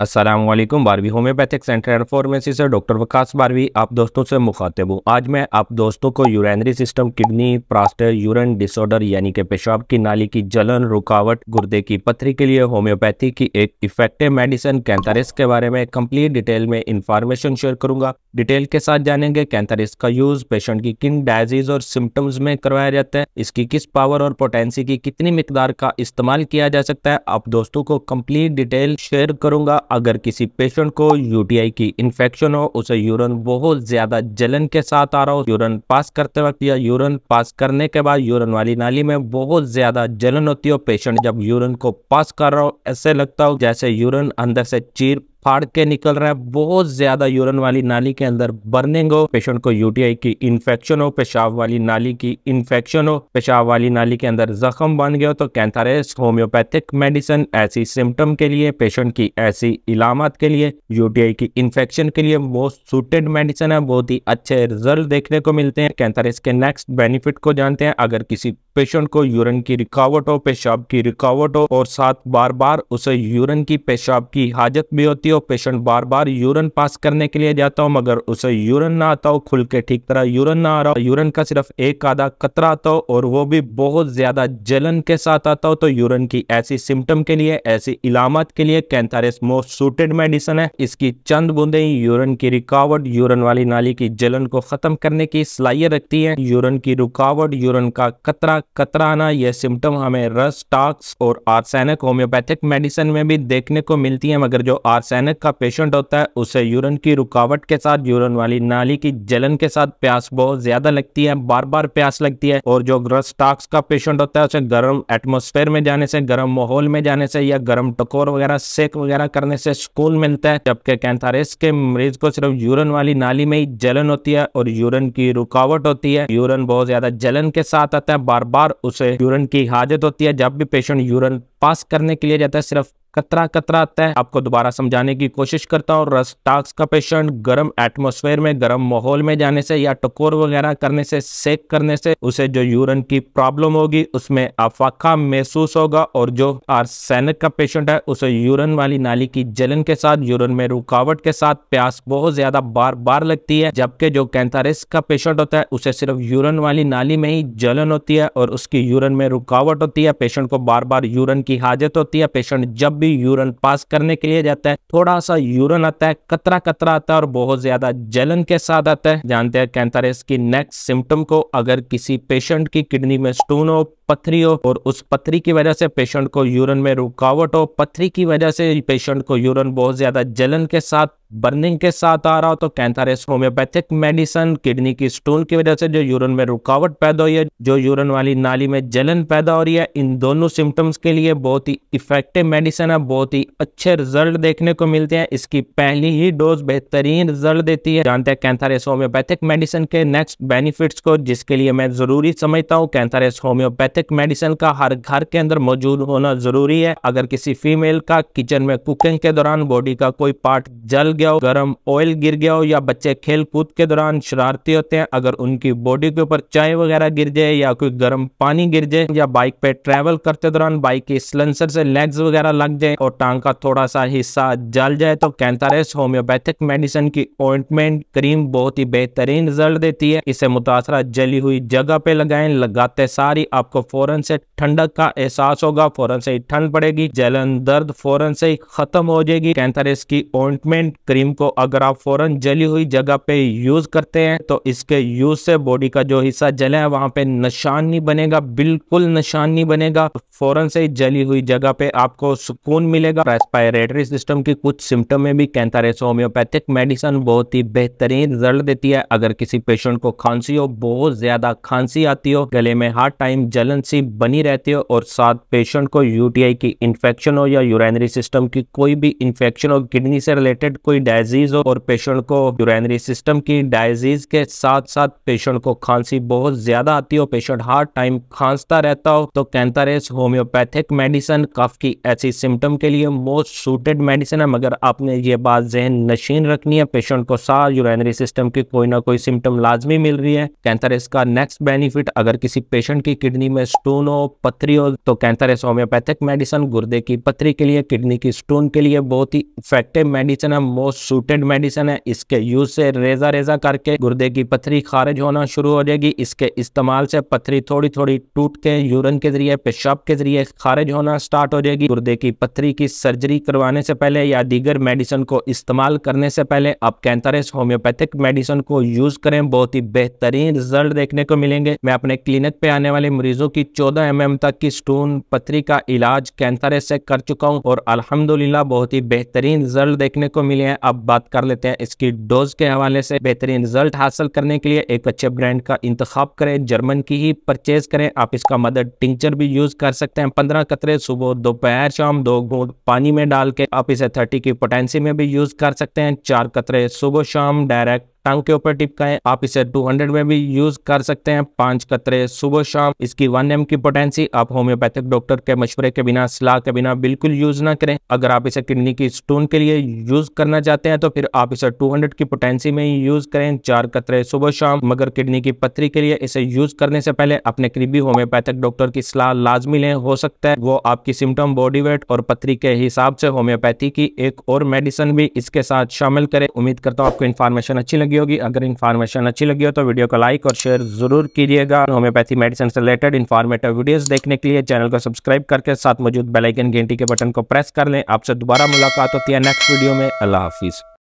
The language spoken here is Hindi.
असलम बारहवीं सेंटर एंड फॉर्मेसी से डॉक्टर वकास बारहवीं आप दोस्तों से मुखातिब हूँ आज मैं आप दोस्तों को urinary system kidney prostate urine disorder यानी कि पेशाब की नाली की जलन रुकावट गुर्दे की पथरी के लिए होम्योपैथी की एक इफेक्टिव मेडिसिन कैंथरिस के बारे में कम्प्लीट डिटेल में इंफॉर्मेशन शेयर करूंगा डिटेल के साथ जानेंगे कैंथरिस का यूज पेशेंट की किन डायजीज और सिम्टम्स में करवाया जाता है इसकी किस पावर और पोटेंसी की कितनी मकदार का इस्तेमाल किया जा सकता है आप दोस्तों को कम्प्लीट डिटेल शेयर करूंगा अगर किसी पेशेंट को यूटीआई की इन्फेक्शन हो उसे यूरन बहुत ज़्यादा जलन के साथ आ रहा हो यूरन पास करते वक्त या यूरन पास करने के बाद यूरन वाली नाली में बहुत ज़्यादा जलन होती हो पेशेंट जब यूरन को पास कर रहा हो ऐसे लगता हो जैसे यूरन अंदर से चीर फाड़ के निकल रहा है बहुत ज्यादा यूरन वाली नाली के अंदर बर्निंग हो पेशेंट को यूटीआई की इन्फेक्शन हो पेशाब वाली नाली की इन्फेक्शन हो पेशाब वाली नाली के अंदर जख्म बन गया तो कैंथारेस होम्योपैथिक मेडिसिन ऐसी सिम्टम के लिए पेशेंट की ऐसी इलामत के लिए यूटीआई की इन्फेक्शन के लिए बहुत सुटेड मेडिसिन है बहुत ही अच्छे रिजल्ट देखने को मिलते हैं कैंथारेस के नेक्स्ट बेनिफिट को जानते हैं अगर किसी पेशेंट को यूरिन की रिकावट हो पेशाब की रिकावट हो और साथ बार बार उसे यूरिन की पेशाब की हाजत भी होती हो पेशेंट बार बार यूरिन पास करने के लिए जाता हो मगर उसे यूरिन ना आता हो खुल के ठीक तरह यूरिन ना आ रहा हो यूरिन का सिर्फ एक आधा कतरा आता हो और वो भी बहुत ज्यादा जलन के साथ आता हो तो यूरिन की ऐसी सिम्टम के लिए ऐसी इलामत के लिए कैंथारिस मोस्ट सुटेड मेडिसिन है इसकी चंद बूंदे यूरिन की रिकावट यूरिन वाली नाली की जलन को खत्म करने की सलाहियत रखती है यूरिन की रुकावट यूरिन का कतरा कतराना यह सिम्टम हमें रस टाक्स और आर्सेनिक होम्योपैथिक मेडिसिन में भी देखने को मिलती है मगर जो आर्सेनिक का पेशेंट होता है उसे यूरन की रुकावट के साथ यूरन वाली नाली की जलन के साथ प्यास बहुत ज्यादा लगती है बार बार प्यास लगती है और जो रस टाक्स का पेशेंट होता है उसे गर्म एटमोस्फेयर में जाने से गर्म माहौल में जाने से या गर्म टकोर वगैरह सेक वगैरह करने से सुकून मिलता है जबकि कैंथारेस के मरीज को सिर्फ यूरन वाली नाली में ही जलन होती है और यूरन की रुकावट होती है यूरन बहुत ज्यादा जलन के साथ आता है बार बार उसे यूरिन की हाजत होती है जब भी पेशेंट यूरिन पास करने के लिए जाता है सिर्फ कतरा आता है आपको दोबारा समझाने की कोशिश करता हूँ रस्टाक्स का पेशेंट गर्म एटमोसफेयर में गर्म माहौल में जाने से या टकोर वगैरह करने से सेक करने से उसे जो यूरन की प्रॉब्लम होगी उसमें अफाखा महसूस होगा और जो आर्सेनिक का पेशेंट है उसे यूरन वाली नाली की जलन के साथ यूरन में रुकावट के साथ प्यास बहुत ज्यादा बार बार लगती है जबकि जो कैंथारिस का पेशेंट होता है उसे सिर्फ यूरन वाली नाली में ही जलन होती है और उसकी यूरन में रुकावट होती है पेशेंट को बार बार यूरन की हाजत होती है पेशेंट जब भी यूरन पास करने के लिए जाता है थोड़ा सा यूरन आता है कतरा कतरा आता है और बहुत ज्यादा जलन के साथ आता है जानते हैं कैंथरेस की नेक्स्ट सिम्टम को अगर किसी पेशेंट की किडनी में स्टोन हो पथरी हो और उस पथरी की वजह से पेशेंट को यूरन में रुकावट हो पथरी की वजह से पेशेंट को यूरन बहुत ज़्यादा जलन के साथ बर्निंग के साथ आ रहा हो तो कैंथारेस होम्योपैथिक मेडिसन किडनी की स्टोन की वजह से जो यूरन में रुकावट पैदा हुई है जो यूरन वाली नाली में जलन पैदा हो रही है इन दोनों सिम्टम्स के लिए बहुत ही इफेक्टिव मेडिसन है बहुत ही अच्छे रिजल्ट देखने को मिलते हैं इसकी पहली ही डोज बेहतरीन रिजल्ट देती है जानते हैं कैंथारेस होम्योपैथिक मेडिसन के नेक्स्ट बेनिफिट्स को जिसके लिए मैं जरूरी समझता हूँ कैंथारेस होम्योपैथिक होम्योपैथिक मेडिसिन का हर घर के अंदर मौजूद होना जरूरी है अगर किसी फीमेल का किचन में कुकिंग के दौरान बॉडी का कोई पार्ट जल गया हो गर्म ऑयल गिर गया हो या बच्चे खेल कूद के दौरान शरारती होते हैं अगर उनकी बॉडी के ऊपर चाय वगैरह गिर जाए या कोई गर्म पानी गिर जाए या बाइक पे ट्रेवल करते दौरान बाइक के स्लेंसर से लेग्स वगैरह लग जाए और टांग का थोड़ा सा हिस्सा जल जाए तो कैंतारेस होम्योपैथिक मेडिसिन की ऑइंटमेंट क्रीम बहुत ही बेहतरीन रिजल्ट देती है इसे मुतासरा जली हुई जगह पे लगाए लगाते सारी आपको फौरन से ठंडक का एहसास होगा फौरन से ठंड पड़ेगी जलन दर्द फौरन से ही खत्म हो जाएगी कैंथरेस की ऑइंटमेंट क्रीम को अगर आप फौरन जली हुई जगह पे यूज करते हैं तो इसके यूज से बॉडी का जो हिस्सा जला है वहां पे निशान नहीं बनेगा बिल्कुल निशान नहीं बनेगा फौरन से जली हुई जगह पे आपको सुकून मिलेगा रेस्पायरेटरी सिस्टम की कुछ सिम्टम में भी कैंथरेस होम्योपैथिक मेडिसिन बहुत ही बेहतरीन रिजल्ट देती है अगर किसी पेशेंट को खांसी हो बहुत ज्यादा खांसी आती हो गले में हर टाइम जलन रिलेशनशिप बनी रहती है और साथ पेशेंट को यूटीआई की इन्फेक्शन हो या यूरनरी सिस्टम की कोई भी इन्फेक्शन हो किडनी से रिलेटेड कोई डायजीज हो और पेशेंट को यूरनरी सिस्टम की डायजीज के साथ साथ पेशेंट को खांसी बहुत ज्यादा आती हो पेशेंट हर टाइम खांसता रहता हो तो कैंथारेस होम्योपैथिक मेडिसिन कफ की ऐसी सिम्टम के लिए मोस्ट सुटेड मेडिसिन है मगर आपने ये बात जहन नशीन रखनी है पेशेंट को सार यूरनरी सिस्टम की कोई ना कोई सिम्टम लाजमी मिल रही है कैंथारेस का नेक्स्ट बेनिफिट अगर किसी पेशेंट की किडनी में स्टोन हो पथरी हो तो कैंसर एस होम्योपैथिक मेडिसिन गुर्दे की पथरी के लिए किडनी की स्टोन के लिए बहुत ही इफेक्टिव मेडिसिन है मोस्ट सुटेड मेडिसिन है इसके यूज से रेजा रेजा करके गुर्दे की पथरी खारिज होना शुरू हो जाएगी इसके इस्तेमाल से पथरी थोड़ी थोड़ी टूट के यूरन के जरिए पेशाब के जरिए खारिज होना स्टार्ट हो जाएगी गुर्दे की पथरी की सर्जरी करवाने से पहले या दीगर मेडिसिन को इस्तेमाल करने से पहले आप कैंतरेस होम्योपैथिक मेडिसिन को यूज करें बहुत ही बेहतरीन रिजल्ट देखने को मिलेंगे मैं अपने क्लिनिक पे आने वाले मरीजों की कि 14 एम mm तक की स्टोन पथरी का इलाज कैंसर से कर चुका हूं और अल्हम्दुलिल्लाह बहुत ही बेहतरीन रिजल्ट देखने को मिले हैं अब बात कर लेते हैं इसकी डोज के हवाले से बेहतरीन रिजल्ट हासिल करने के लिए एक अच्छे ब्रांड का इंतखब करें जर्मन की ही परचेज करें आप इसका मदर टिंचर भी यूज कर सकते हैं पंद्रह कतरे सुबह दोपहर शाम दो घूट पानी में डाल के आप इसे थर्टी की पोटेंसी में भी यूज कर सकते हैं चार कतरे सुबह शाम डायरेक्ट टांग के ऊपर है आप इसे 200 में भी यूज कर सकते हैं पांच कतरे सुबह शाम इसकी वन एम की पोटेंसी आप होम्योपैथिक डॉक्टर के मशवरे के बिना सलाह के बिना बिल्कुल यूज ना करें अगर आप इसे किडनी की स्टोन के लिए यूज करना चाहते हैं तो फिर आप इसे 200 की पोटेंसी में ही यूज करें चार कतरे सुबह शाम मगर किडनी की पथरी के लिए इसे यूज करने से पहले अपने करीबी होम्योपैथिक डॉक्टर की सलाह लाजमी लें हो सकता है वो आपकी सिम्टम बॉडी वेट और पथरी के हिसाब से होम्योपैथी की एक और मेडिसिन भी इसके साथ शामिल करें उम्मीद करता हूँ आपको इन्फॉर्मेशन अच्छी लगे लगी होगी अगर इन्फॉर्मेशन अच्छी लगी हो तो वीडियो को लाइक और शेयर जरूर कीजिएगा होम्योपैथी मेडिसिन से रिलेटेड इन्फॉर्मेटिव वीडियोस देखने के लिए चैनल को सब्सक्राइब करके साथ मौजूद बेलाइकन घंटी के बटन को प्रेस कर लें आपसे दोबारा मुलाकात होती है नेक्स्ट वीडियो में अल्लाह हाफिज़